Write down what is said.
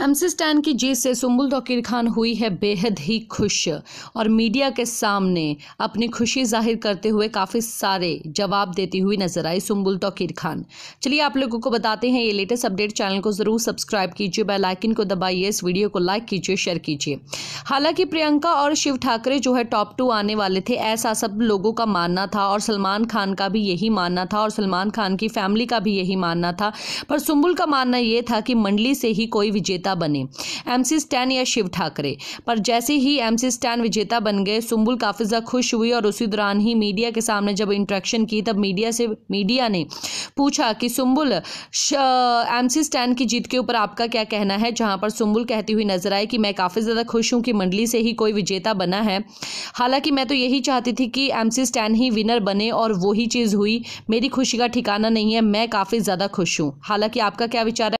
एम्सिस्टान की जीत से सुम्बुल तोकीर खान हुई है बेहद ही खुश और मीडिया के सामने अपनी खुशी जाहिर करते हुए काफ़ी सारे जवाब देती हुई नजर आई सुम्बुल तोकीर खान चलिए आप लोगों को बताते हैं ये लेटेस्ट अपडेट चैनल को ज़रूर सब्सक्राइब कीजिए बेल आइकन को दबाइए इस वीडियो को लाइक कीजिए शेयर कीजिए हालांकि प्रियंका और शिव ठाकरे जो है टॉप टू आने वाले थे ऐसा सब लोगों का मानना था और सलमान खान का भी यही मानना था और सलमान खान की फैमिली का भी यही मानना था पर सुम्बुल का मानना यह था कि मंडली से ही कोई विजेता विजेता बने एम सी स्टैन या शिव ठाकरे पर जैसे ही एम सी स्टैन विजेता बन गए सुम्बुल काफ़ी ज़्यादा खुश हुई और उसी दौरान ही मीडिया के सामने जब इंट्रैक्शन की तब मीडिया से मीडिया ने पूछा कि सुम्बुल एम सी स्टैन की जीत के ऊपर आपका क्या कहना है जहां पर सुम्बुल कहती हुई नजर आई कि मैं काफ़ी ज़्यादा खुश हूं कि मंडली से ही कोई विजेता बना है हालांकि मैं तो यही चाहती थी कि एम सी स्टैन ही विनर बने और वही चीज़ हुई मेरी खुशी का ठिकाना नहीं है मैं काफ़ी ज़्यादा खुश हूँ हालांकि आपका क्या विचार है